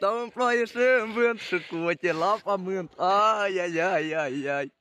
Dăm în ploaie și în ai, ai, ai, ai.